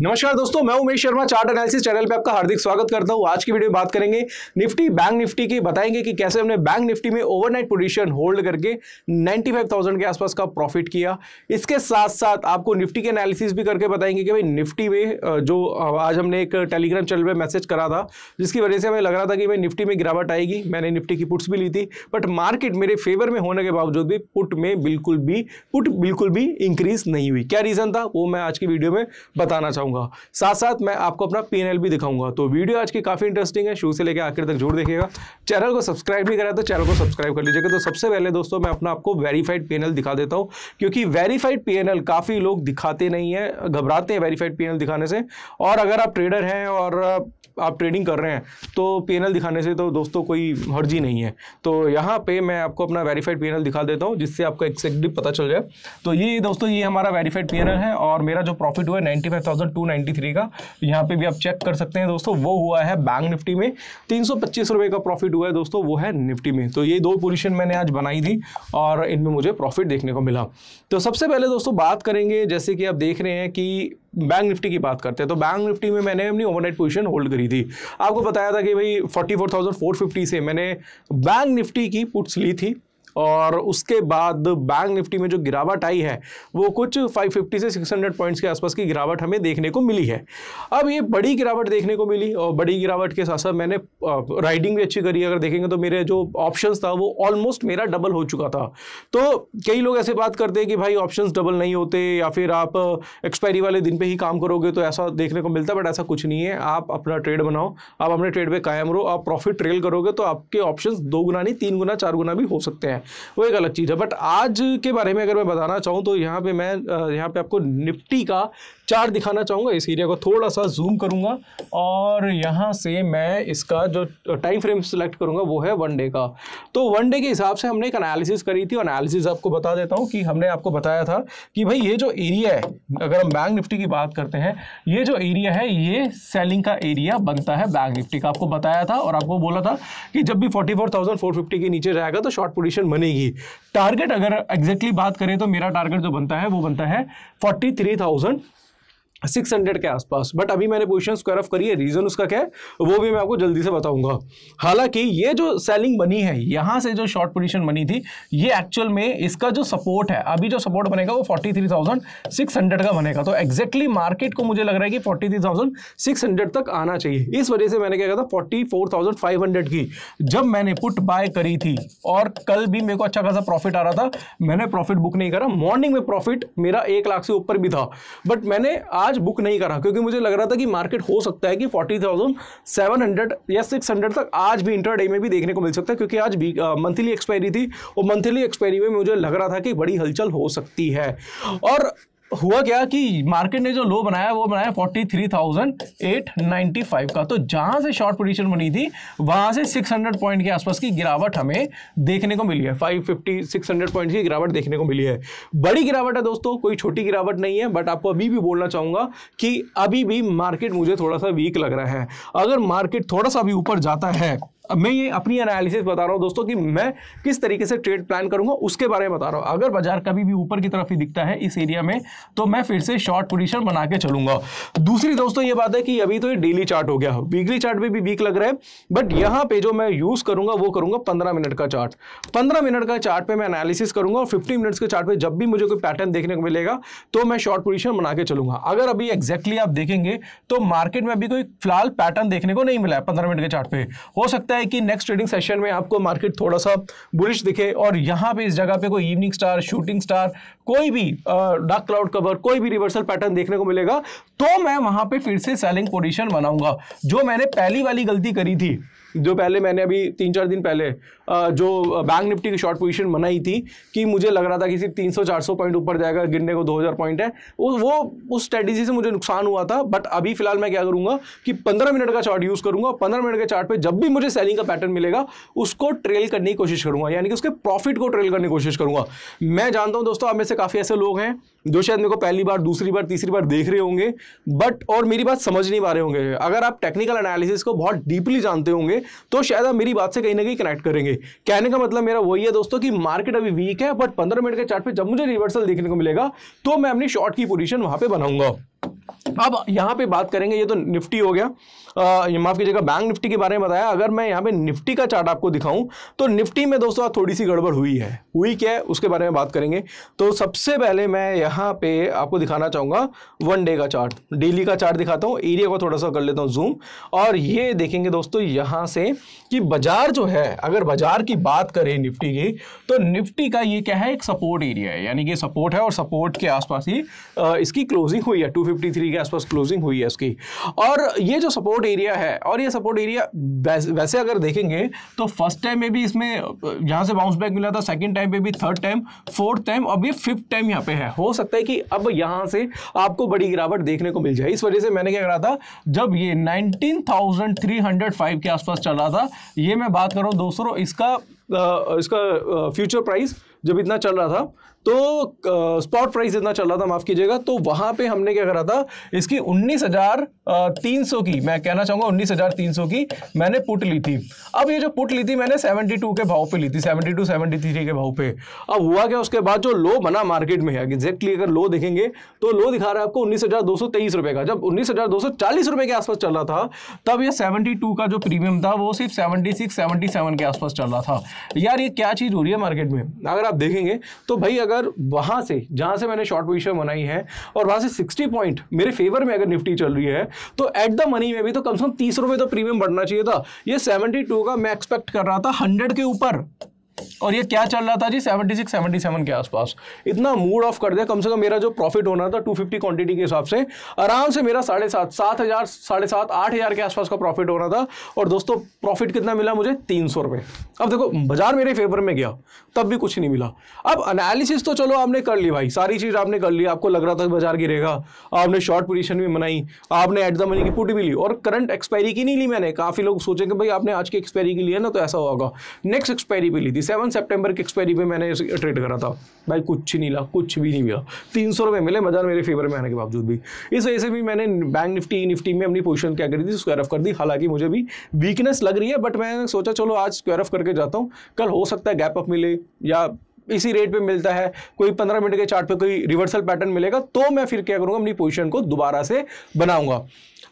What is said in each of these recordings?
नमस्कार दोस्तों मैं Umesh Sharma chart analysis channel पे आपका हार्दिक स्वागत करता हूँ आज की वीडियो में बात करेंगे निफ्टी बैंक निफ्टी की बताएंगे कि कैसे हमने बैंक निफ्टी में ओवरनाइट पोजीशन होल्ड करके 95,000 के आसपास का प्रॉफिट किया इसके साथ साथ आपको निफ्टी के एनालिसिस भी करके बताएंगे कि भाई निफ्टी में जो आज हमने एक टेलीग्राम चैनल पर मैसेज करा था जिसकी वजह से हमें लग रहा था कि भाई निफ्टी में गिरावट आएगी मैंने निफ्टी की पुट्स भी ली थी बट मार्केट मेरे फेवर में होने के बावजूद भी पुट में बिल्कुल भी पुट बिल्कुल भी इंक्रीज नहीं हुई क्या रीज़न था वो मैं आज की वीडियो में बताना चाहूँगा बताऊंगा साथ साथ मैं आपको अपना पी भी दिखाऊंगा तो वीडियो आज की काफ़ी इंटरेस्टिंग है शुरू से लेकर आखिर तक जरूर देखिएगा चैनल को सब्सक्राइब नहीं करा तो चैनल को सब्सक्राइब कर लीजिएगा तो सबसे पहले दोस्तों मैं अपना आपको वेरीफाइड पी दिखा देता हूँ क्योंकि वेरीफाइड पी काफ़ी लोग दिखाते नहीं है घबराते हैं वेरीफाइड पी दिखाने से और अगर आप ट्रेडर हैं और आप ट्रेडिंग कर रहे हैं तो पी दिखाने से तो दोस्तों कोई हर्जी नहीं है तो यहाँ पे मैं आपको अपना वेरीफाइड पी दिखा देता हूँ जिससे आपको एक्सैक्टली पता चल जाए तो ये दोस्तों ये हमारा वेरीफाइड पी है और मेरा जो प्रॉफिट हुआ है नाइन्टी का यहाँ पे भी आप चेक कर सकते हैं दोस्तों वो हुआ है बैंक निफ्टी में तीन रुपए का प्रॉफिट हुआ है दोस्तों वो है निफ्टी में तो ये दो पोजिशन मैंने आज बनाई थी और इनमें मुझे प्रॉफिट देखने को मिला तो सबसे पहले दोस्तों बात करेंगे जैसे कि आप देख रहे हैं कि बैंक निफ्टी की बात करते हैं तो बैंक निफ्टी में मैंने अपनी ओवरनाइट पोजीशन होल्ड करी थी आपको बताया था कि भाई 44,450 से मैंने बैंक निफ्टी की पुट्स ली थी और उसके बाद बैंक निफ्टी में जो गिरावट आई है वो कुछ 550 से 600 पॉइंट्स के आसपास की गिरावट हमें देखने को मिली है अब ये बड़ी गिरावट देखने को मिली और बड़ी गिरावट के साथ साथ मैंने राइडिंग भी अच्छी करी अगर देखेंगे तो मेरे जो ऑप्शंस था वो ऑलमोस्ट मेरा डबल हो चुका था तो कई लोग ऐसे बात करते हैं कि भाई ऑप्शन डबल नहीं होते या फिर आप एक्सपायरी वाले दिन पर ही काम करोगे तो ऐसा देखने को मिलता बट ऐसा कुछ नहीं है आप अपना ट्रेड बनाओ आप अपने ट्रेड पर कायम रहो आप प्रॉफिट ट्रेल करोगे तो आपके ऑप्शन दो गुना नहीं तीन गुना चार गुना भी हो सकते हैं है वो एक अलग चीज़ है बट आज के बारे में अगर मैं बताना चाहूँ तो यहाँ पे मैं यहाँ पे आपको निफ्टी का चार्ट दिखाना चाहूँगा इस एरिया को थोड़ा सा जूम करूँगा और यहाँ से मैं इसका जो टाइम फ्रेम सेलेक्ट करूँगा वो है वन डे का तो वन डे के हिसाब से हमने एक एनालिसिस करी थी और एनालिसिस आपको बता देता हूँ कि हमने आपको बताया था कि भाई ये जो एरिया है अगर हम बैंक निफ्टी की बात करते हैं ये जो एरिया है ये सेलिंग का एरिया बनता है बैंक निफ्टी का आपको बताया था और आपको बोला था कि जब भी फोर्टी के नीचे जाएगा तो शॉर्ट पोजिशन बनेगी टारगेट अगर एग्जैक्टली exactly बात करें तो मेरा टारगेट जो बनता है वो बनता है फोर्टी सिक्स हंड्रेड के आसपास बट अभी मैंने पोजिशन स्क्वायर ऑफ करी है रीजन उसका क्या है वो भी मैं आपको जल्दी से बताऊंगा हालांकि ये जो सेलिंग बनी है यहाँ से जो शॉर्ट पोजिशन बनी थी ये एक्चुअल में इसका जो सपोर्ट है अभी जो सपोर्ट बनेगा वो 43,600 का बनेगा तो exactly मार्केट को मुझे लग रहा है कि हंड्रेड तक आना चाहिए इस वजह से मैंने क्या कहा था हंड्रेड की जब मैंने पुट बाय करी थी और कल भी मेरे को अच्छा खासा प्रॉफिट आ रहा था मैंने प्रॉफिट बुक नहीं करा मॉर्निंग में प्रॉफिट मेरा एक लाख से ऊपर भी था बट मैंने आज आज बुक नहीं करा क्योंकि मुझे लग रहा था कि मार्केट हो सकता है कि फोर्टी थाउजेंड सेवन हंड्रेड या सिक्स हंड्रेड तक आज भी इंटरडे में भी देखने को मिल सकता है क्योंकि आज भी मंथली एक्सपायरी थी और मंथली एक्सपायरी में मुझे लग रहा था कि बड़ी हलचल हो सकती है और हुआ क्या कि मार्केट ने जो लो बनाया वो बनाया फोर्टी थ्री थाउजेंड एट का तो जहां से शॉर्ट पोजीशन बनी थी वहां से सिक्स हंड्रेड पॉइंट के आसपास की गिरावट हमें देखने को मिली है five fifty six hundred point की गिरावट देखने को मिली है बड़ी गिरावट है दोस्तों कोई छोटी गिरावट नहीं है बट आपको अभी भी बोलना चाहूंगा कि अभी भी मार्केट मुझे थोड़ा सा वीक लग रहा है अगर मार्केट थोड़ा सा भी ऊपर जाता है मैं ये अपनी एनालिसिस बता रहा हूँ दोस्तों कि मैं किस तरीके से ट्रेड प्लान करूंगा उसके बारे में बता रहा हूँ अगर बाजार कभी भी ऊपर की तरफ ही दिखता है इस एरिया में तो मैं फिर से शॉर्ट पोजिशन बना के चलूंगा दूसरी दोस्तों ये बात है कि अभी तो ये डेली चार्ट हो गया वीकली चार्ट में भी वीक लग रहा है बट यहाँ पे जो मैं यूज करूंगा वो करूंगा पंद्रह मिनट का चार्ट पंद्रह मिनट का चार्ट पे मैं एनालिसिस करूंगा और फिफ्टी मिनट्स के चार्ट पे जब भी मुझे कोई पैटर्न देखने को मिलेगा तो मैं शॉर्ट पोजिशन बना के चलूंगा अगर अभी एक्जैक्टली आप देखेंगे तो मार्केट में अभी कोई फिलहाल पैटर्न देखने को नहीं मिला है पंद्रह मिनट के चार्ट पे हो सकता है है कि नेक्स्ट ट्रेडिंग सेशन में आपको मार्केट थोड़ा सा बुरिश दिखे और यहाँ पे इस जगह पे कोई इवनिंग स्टार शूटिंग स्टार कोई भी डार्क क्लाउड कवर कोई भी रिवर्सल पैटर्न देखने को मिलेगा तो मैं वहाँ पे फिर से सेलिंग पोजिशन बनाऊंगा जो मैंने पहली वाली गलती करी थी जो पहले मैंने अभी तीन चार दिन पहले जो बैंक निफ्टी की शॉर्ट पोजीशन बनाई थी कि मुझे लग रहा था कि सिर्फ 300-400 पॉइंट ऊपर जाएगा गिरने को 2000 पॉइंट है वो उस स्ट्रेटेजी से मुझे नुकसान हुआ था बट अभी फिलहाल मैं क्या करूंगा कि 15 मिनट का चार्ट यूज़ करूंगा 15 मिनट के चार्ट पे जब भी मुझे सेलिंग का पैटर्न मिलेगा उसको ट्रेल करने की कोशिश करूंगा यानी कि उसके प्रॉफिट को ट्रेल करने की कोशिश करूंगा मैं जानता हूँ दोस्तों आप में से काफ़ी ऐसे लोग हैं जो शायद मेरे को पहली बार दूसरी बार तीसरी बार देख रहे होंगे बट और मेरी बात समझ नहीं पा रहे होंगे अगर आप टेक्निकल एनालिसिस को बहुत डीपली जानते होंगे तो शायद आप मेरी बात से कहीं ना कहीं कनेक्ट करेंगे कहने का मतलब मेरा वही है दोस्तों कि मार्केट अभी वीक है बट पंद्रह मिनट के चार्ट पे जब मुझे रिवर्सल देखने को मिलेगा तो मैं अपनी शॉर्ट की पोजिशन वहां पर बनाऊंगा अब यहां पे बात करेंगे ये तो निफ्टी हो गया माफ़ कीजिएगा बैंक निफ्टी के बारे में बताया अगर मैं यहाँ पे निफ्टी का चार्ट आपको दिखाऊं तो निफ्टी में दोस्तों थोड़ी सी गड़बड़ हुई है हुई क्या है उसके बारे में बात करेंगे तो सबसे पहले मैं यहाँ पे आपको दिखाना चाहूंगा वन डे का चार्ट डेली का चार्ट दिखाता हूँ एरिया को थोड़ा सा कर लेता हूँ जूम और ये देखेंगे दोस्तों यहाँ से कि बाजार जो है अगर बाजार की बात करें निफ्टी की तो निफ्टी का ये क्या है एक सपोर्ट एरिया है यानी कि सपोर्ट है और सपोर्ट के आसपास ही इसकी क्लोजिंग हुई है टू के आसपास क्लोजिंग हुई है इसकी और ये जो सपोर्ट सपोर्ट एरिया है और ये सपोर्ट एरिया वैसे अगर देखेंगे तो फर्स्ट टाइम में भी इसमें यहाँ से बाउंस बैक मिला था सेकंड टाइम पे भी थर्ड टाइम फोर्थ टाइम अब ये फिफ्थ टाइम यहाँ पे है हो सकता है कि अब यहाँ से आपको बड़ी गिरावट देखने को मिल जाए इस वजह से मैंने क्या करा था जब ये 19,305 के आसपास चल रहा था ये मैं बात कर रहा हूँ दोस्तों इसका इसका फ्यूचर प्राइस जब इतना चल रहा था तो स्पॉट uh, प्राइस इतना चल रहा था माफ़ कीजिएगा तो वहां पे हमने क्या करा था इसकी उन्नीस हज़ार तीन सौ की मैं कहना चाहूंगा उन्नीस हज़ार तीन सौ की मैंने पुट ली थी अब ये जो पुट ली थी मैंने सेवेंटी टू के भाव पे ली थी सेवेंटी टू सेवेंटी थ्री के भाव पे अब हुआ क्या उसके बाद जो लो बना मार्केट में है एग्जैक्टली अगर लो देखेंगे तो लो दिखा रहा है आपको उन्नीस हज़ार दो सौ तेईस रुपए का जब उन्नीस हज़ार दो सौ चालीस रुपए के आसपास चल रहा था तब ये सेवेंटी टू का जो प्रीमियम था वो सिर्फ सेवेंटी सिक्स सेवेंटी सेवन के आसपास चल रहा था यार ये क्या चीज़ हो रही है मार्केट में अगर आप देखेंगे तो भाई अगर अगर वहां से जहां से मैंने शॉर्ट पोजिशन बनाई है और वहां से सिक्सटी पॉइंट मेरे फेवर में अगर निफ्टी चल रही है तो एट द मनी में भी तो कम से कम तीस रुपए तो प्रीमियम बढ़ना चाहिए था ये सेवेंटी टू का मैं एक्सपेक्ट कर रहा था हंड्रेड के ऊपर और ये क्या चल रहा था जी 76 77 के आसपास इतना मूड ऑफ कर दिया कम से कम मेरा जो प्रॉफिट होना था 250 क्वांटिटी के हिसाब से आराम से मेरा साढ़े सात सात हज़ार साढ़े सात आठ हज़ार के आसपास का प्रॉफिट होना था और दोस्तों प्रॉफिट कितना मिला मुझे तीन सौ रुपए अब देखो बाजार मेरे फेवर में गया तब भी कुछ नहीं मिला अब एनालिसिस तो चलो आपने कर ली भाई सारी चीज़ आपने कर ली आपको लग रहा था बाजार गिरेगा आपने शॉर्ट पोजिशन भी बनाई आपने एट द मनी की पुट भी ली और करंट एक्सपायरी की नहीं ली मैंने काफ़ी लोग सोचेंगे भाई आपने आज की एक्सपायरी की ली है ना तो ऐसा होगा नेक्स्ट एक्सपायरी भी ली थी सेवन सितंबर की एक्सपायरी पे मैंने ट्रेड करा था भाई कुछ नहीं ला कुछ भी नहीं मिला तीन सौ रुपये मिले मजा मेरे फेवर में आने के बावजूद भी इस वजह से भी मैंने बैंक निफ्टी निफ्टी में अपनी पोजीशन क्या करी थी स्क्वायर ऑफ कर दी हालांकि मुझे भी वीकनेस लग रही है बट मैंने सोचा चलो आज स्क्वायर ऑफ करके जाता हूँ कल हो सकता है गैप अप मिले या इसी रेट पे मिलता है कोई पंद्रह मिनट के चार्ट पे कोई रिवर्सल पैटर्न मिलेगा तो मैं फिर क्या करूंगा अपनी पोजीशन को दोबारा से बनाऊंगा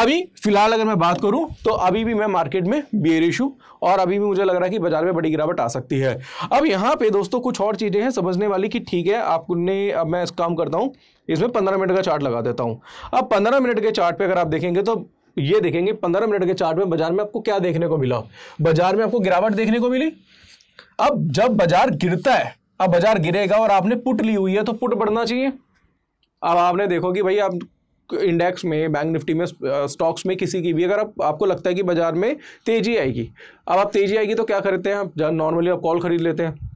अभी फिलहाल अगर मैं बात करूं तो अभी भी मैं मार्केट में बियर इशू और अभी भी मुझे लग रहा है कि बाजार में बड़ी गिरावट आ सकती है अब यहाँ पे दोस्तों कुछ और चीज़ें हैं समझने वाली कि ठीक है आपने अब मैं काम करता हूँ इसमें पंद्रह मिनट का चार्ट लगा देता हूँ अब पंद्रह मिनट के चार्ट पे अगर आप देखेंगे तो ये देखेंगे पंद्रह मिनट के चार्ट में बाजार में आपको क्या देखने को मिला बाजार में आपको गिरावट देखने को मिली अब जब बाजार गिरता है अब बाजार गिरेगा और आपने पुट ली हुई है तो पुट बढ़ना चाहिए अब आपने देखो कि भाई आप इंडेक्स में बैंक निफ्टी में स्टॉक्स में किसी की भी अगर आप आपको लगता है कि बाजार में तेज़ी आएगी अब आप तेज़ी आएगी तो क्या करते हैं आप नॉर्मली आप कॉल खरीद लेते हैं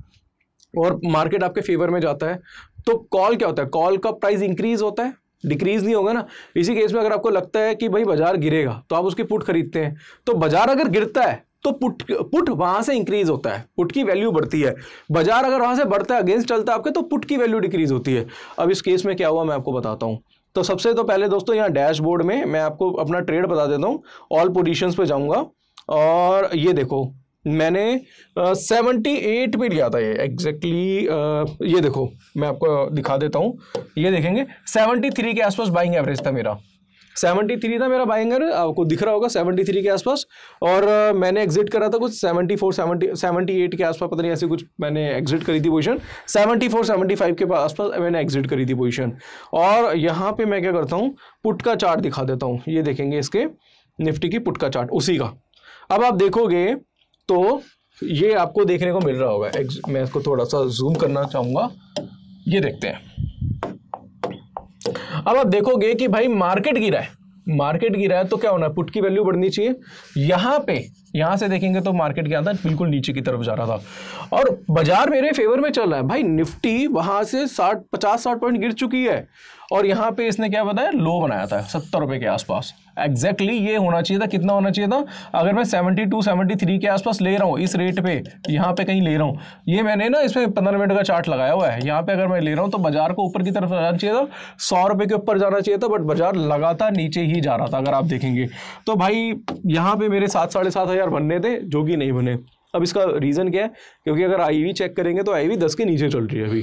और मार्केट आपके फेवर में जाता है तो कॉल क्या होता है कॉल का प्राइस इंक्रीज होता है डिक्रीज नहीं होगा ना इसी केस में अगर आपको लगता है कि भाई बाजार गिरेगा तो आप उसकी पुट खरीदते हैं तो बाजार अगर गिरता है तो पुट पुट वहां से इंक्रीज होता है पुट की वैल्यू बढ़ती है बाजार अगर वहां से बढ़ता है अगेंस्ट चलता है आपके तो पुट की वैल्यू डिक्रीज होती है अब इस केस में क्या हुआ मैं आपको बताता हूँ तो सबसे तो पहले दोस्तों यहाँ डैशबोर्ड में मैं आपको अपना ट्रेड बता देता हूँ ऑल पोजिशन पर जाऊँगा और ये देखो मैंने सेवनटी एट पे लिया था ये एग्जैक्टली exactly, ये देखो मैं आपको दिखा देता हूँ ये देखेंगे सेवनटी थ्री के आसपास बाइंग एवरेज था मेरा सेवेंटी थ्री था मेरा बाइंगर आपको दिख रहा होगा सेवेंटी थ्री के आसपास और मैंने एग्जिट करा था कुछ seventy four seventy seventy eight के आसपास पता नहीं ऐसे कुछ मैंने एग्जिट करी थी position seventy four seventy five के आसपास मैंने एग्जिट करी थी पोजीशन और यहाँ पे मैं क्या करता हूँ पुट का चार्ट दिखा देता हूँ ये देखेंगे इसके निफ्टी की पुट का चार्ट उसी का अब आप देखोगे तो ये आपको देखने को मिल रहा होगा मैं इसको थोड़ा सा जूम करना चाहूँगा ये देखते हैं अब आप देखोगे कि भाई मार्केट गिरा है मार्केट गिरा है तो क्या होना है पुट की वैल्यू बढ़नी चाहिए यहां पे यहां से देखेंगे तो मार्केट क्या था बिल्कुल नीचे की तरफ जा रहा था और बाजार मेरे फेवर में चल रहा है भाई निफ्टी वहां से साठ पचास साठ पॉइंट गिर चुकी है और यहाँ पे इसने क्या बताया लो बनाया था सत्तर रुपये के आसपास एग्जैक्टली exactly ये होना चाहिए था कितना होना चाहिए था अगर मैं सेवेंटी टू सेवेंटी थ्री के आसपास ले रहा हूँ इस रेट पे यहाँ पे कहीं ले रहा हूँ ये मैंने ना इसमें पंद्रह मिनट का चार्ट लगाया हुआ है यहाँ पे अगर मैं ले रहा हूँ तो बाजार को ऊपर की तरफ जाना चाहिए था सौ रुपये के ऊपर जाना चाहिए था बट बाजार लगातार नीचे ही जा रहा था अगर आप देखेंगे तो भाई यहाँ पर मेरे सात साढ़े सात हज़ार बनने थे जो कि नहीं बने अब इसका रीज़न क्या है क्योंकि अगर आई चेक करेंगे तो आई दस के नीचे चल रही है अभी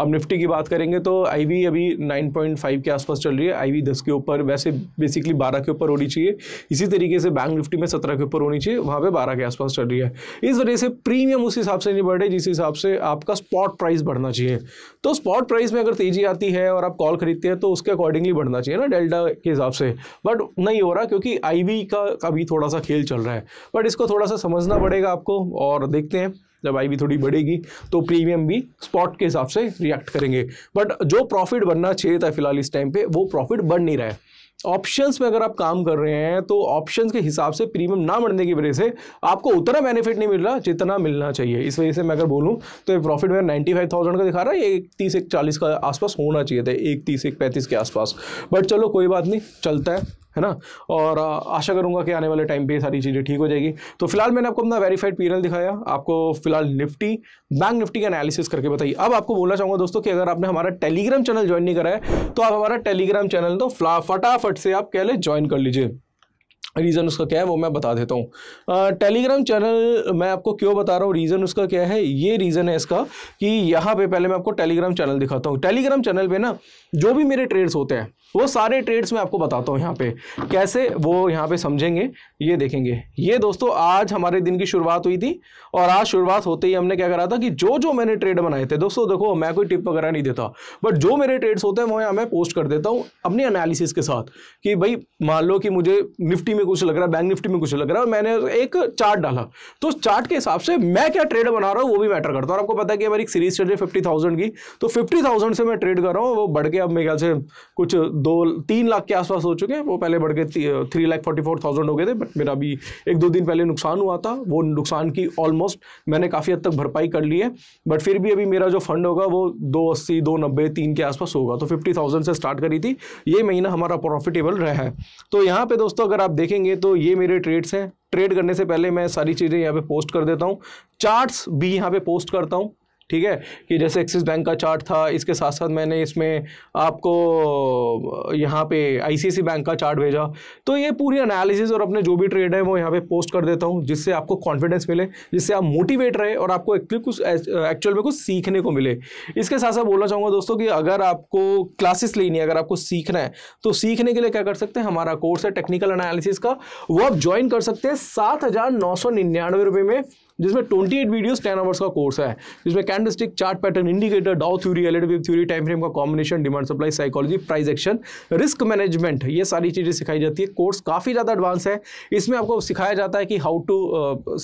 अब निफ्टी की बात करेंगे तो आई अभी नाइन के आसपास चल रही है आई दस के ऊपर वैसे बेसिकली बारह के ऊपर होनी चाहिए इसी तरीके से बैंक निफ्टी में सत्रह के ऊपर होनी चाहिए वहाँ पर बारह के आसपास चल रही है इस वजह से प्रीमियम उस हिसाब से नहीं बढ़ रही जिस हिसाब से आपका स्पॉट प्राइस बढ़ना चाहिए तो स्पॉट प्राइस में अगर तेजी आती है और आप कॉल खरीदते हैं तो उसके अकॉर्डिंगली बढ़ना चाहिए ना डेल्टा के हिसाब से बट नहीं हो रहा क्योंकि आई का अभी थोड़ा सा खेल चल रहा है बट इसको थोड़ा सा समझना पड़ेगा आपको और देखते हैं जब आई थोड़ी बढ़ेगी तो प्रीमियम भी स्पॉट के हिसाब से रिएक्ट करेंगे बट जो प्रॉफिट बनना चाहिए था फिलहाल इस टाइम पे वो प्रॉफिट बढ़ नहीं रहा है ऑप्शंस में अगर आप काम कर रहे हैं तो ऑप्शंस के हिसाब से प्रीमियम ना बढ़ने की वजह से आपको उतना बेनिफिट नहीं मिल रहा जितना मिलना चाहिए इस वजह से मैं अगर बोलूँ तो ये प्रॉफिट मेरा नाइन्टी फाइव थाउजेंड का दिखा रहा है एक तीस एक चालीस का आसपास होना चाहिए था एक तीस एक पैंतीस के आसपास बट चलो कोई बात नहीं चलता है है ना और आशा करूँगा कि आने वाले टाइम पे सारी चीज़ें ठीक हो जाएगी तो फिलहाल मैंने आपको अपना वेरीफाइड पीरियल दिखाया आपको फिलहाल निफ्टी बैंक निफ्टी का एनालिसिस करके बताइए अब आपको बोलना चाहूंगा दोस्तों कि अगर आपने हमारा टेलीग्राम चैनल ज्वाइन नहीं कराया तो आप हमारा टेलीग्राम चैनल तो फटाफट से आप कह ज्वाइन कर लीजिए रीज़न उसका क्या है वो मैं बता देता हूँ टेलीग्राम चैनल मैं आपको क्यों बता रहा हूँ रीज़न उसका क्या है ये रीज़न है इसका कि यहाँ पे पहले मैं आपको टेलीग्राम चैनल दिखाता हूँ टेलीग्राम चैनल पे ना जो भी मेरे ट्रेड्स होते हैं वो सारे ट्रेड्स मैं आपको बताता हूँ यहाँ पे कैसे वो यहाँ पे समझेंगे ये देखेंगे ये दोस्तों आज हमारे दिन की शुरुआत हुई थी और आज शुरुआत होते ही हमने क्या करा था कि जो जो मैंने ट्रेड बनाए थे दोस्तों देखो मैं कोई टिप वगैरह नहीं देता बट जो मेरे ट्रेड्स होते हैं वो यहाँ मैं पोस्ट कर देता हूँ अपने एनालिसिस के साथ कि भाई मान लो कि मुझे निफ्टी में में कुछ लग रहा है बैंक निफ्टी में कुछ लग रहा है और मैंने एक चार्ट डाला तो उस चार्ट के हिसाब से मैं क्या ट्रेड बना रहा हूँ वो भी मैटर करता है और आपको पता है कि हमारी सीरीज चल रही है फिफ्टी थाउजेंड की तो फिफ्टी थाउजेंड से मैं ट्रेड कर रहा हूँ वो बढ़ के अब मेरे ख्याल से कुछ दो तीन लाख के आसपास हो चुके हैं वो पहले बढ़ के three lakh forty four thousand हो गए थे बट मेरा अभी एक दो दिन पहले नुकसान हुआ था वो नुकसान की ऑलमोस्ट मैंने काफ़ी हद तक भरपाई कर ली है बट फिर भी अभी मेरा जो फंड होगा वो दो अस्सी दो नब्बे तीन के आसपास होगा तो फिफ्टी थाउजेंड से स्टार्ट करी थी ये महीना हमारा प्रॉफिटेबल रहा है तो यहाँ पे दोस्तों अगर आप देख देखेंगे तो ये मेरे ट्रेड्स हैं ट्रेड करने से पहले मैं सारी चीज़ें यहाँ पे पोस्ट कर देता हूँ चार्ट्स भी यहाँ पे पोस्ट करता हूँ ठीक है कि जैसे एक्सिस बैंक का चार्ट था इसके साथ साथ मैंने इसमें आपको यहाँ पे आईसीआईसी बैंक का चार्ट भेजा तो ये पूरी एनालिसिस और अपने जो भी ट्रेड है वो यहाँ पे पोस्ट कर देता हूँ जिससे आपको कॉन्फिडेंस मिले जिससे आप मोटिवेट रहे और आपको एक्चुअली कुछ एक्चुअल में कुछ सीखने को मिले इसके साथ साथ बोलना चाहूँगा दोस्तों कि अगर आपको क्लासेस लेनी है अगर आपको सीखना है तो सीखने के लिए क्या कर सकते हैं हमारा कोर्स है टेक्निकल एनालिसिस का वो आप ज्वाइन कर सकते हैं सात में जिसमें twenty eight videos ten hours का कोर्स है जिसमें candlestick chart pattern indicator Dow theory relative theory time frame का combination demand supply psychology price action risk management ये सारी चीज़ें सिखाई जाती है कोर्स काफ़ी ज़्यादा एडवांस है इसमें आपको सिखाया जाता है कि हाउ टू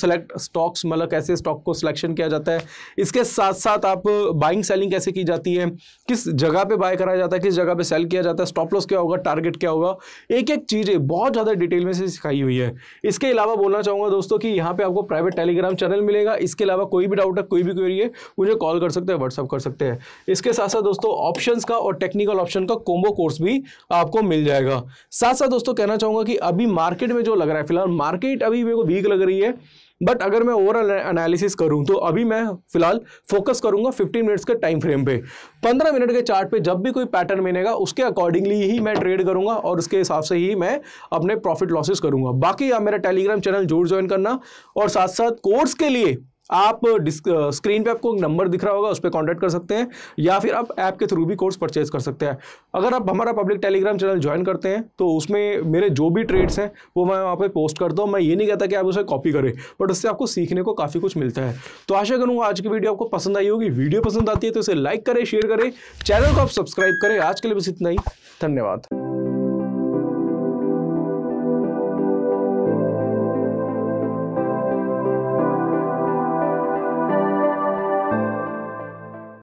सेलेक्ट स्टॉक्स मतलब कैसे स्टॉक को सिलेक्शन किया जाता है इसके साथ साथ आप बाइंग सेलिंग कैसे की जाती है किस जगह पर बाय कराया जाता है किस जगह पर सेल किया जाता है स्टॉप लॉस क्या होगा टारगेट क्या होगा एक एक चीज़ें बहुत ज़्यादा डिटेल में से सिखाई हुई है इसके अलावा बोलना चाहूँगा दोस्तों कि यहाँ पर आपको प्राइवेट टेलीग्राम चैनल मिलेगा इसके अलावा कोई भी डाउट है कोई भी क्वेरी है मुझे कॉल कर सकते हैं व्हाट्सअप कर सकते हैं इसके साथ साथ दोस्तों ऑप्शन का और टेक्निकल ऑप्शन का कोम्बो कोर्स भी आपको मिल जाएगा साथ साथ दोस्तों कहना चाहूंगा कि अभी मार्केट में जो लग रहा है फिलहाल मार्केट अभी मेरे को वीक लग रही है बट अगर मैं ओवरऑल एनालिसिस करूँ तो अभी मैं फिलहाल फोकस करूँगा फिफ्टीन मिनट्स के टाइम फ्रेम पे पंद्रह मिनट के चार्ट पे जब भी कोई पैटर्न मिलेगा उसके अकॉर्डिंगली ही मैं ट्रेड करूँगा और उसके हिसाब से ही मैं अपने प्रॉफिट लॉसेस करूँगा बाकी आप मेरा टेलीग्राम चैनल जरूर ज्वाइन करना और साथ साथ कोर्स के लिए आप स्क्रीन पे आपको एक नंबर दिख रहा होगा उस पर कॉन्टैक्ट कर सकते हैं या फिर आप ऐप के थ्रू भी कोर्स परचेज कर सकते हैं अगर आप हमारा पब्लिक टेलीग्राम चैनल ज्वाइन करते हैं तो उसमें मेरे जो भी ट्रेड्स हैं वो मैं वहाँ पे पोस्ट करता हूँ मैं ये नहीं कहता कि आप उसे कॉपी करें बट उससे आपको सीखने को काफ़ी कुछ मिलता है तो आशा करूँगा आज की वीडियो आपको पसंद आई होगी वीडियो पसंद आती है तो इसे लाइक करें शेयर करें चैनल को आप सब्सक्राइब करें आज के लिए बस इतना ही धन्यवाद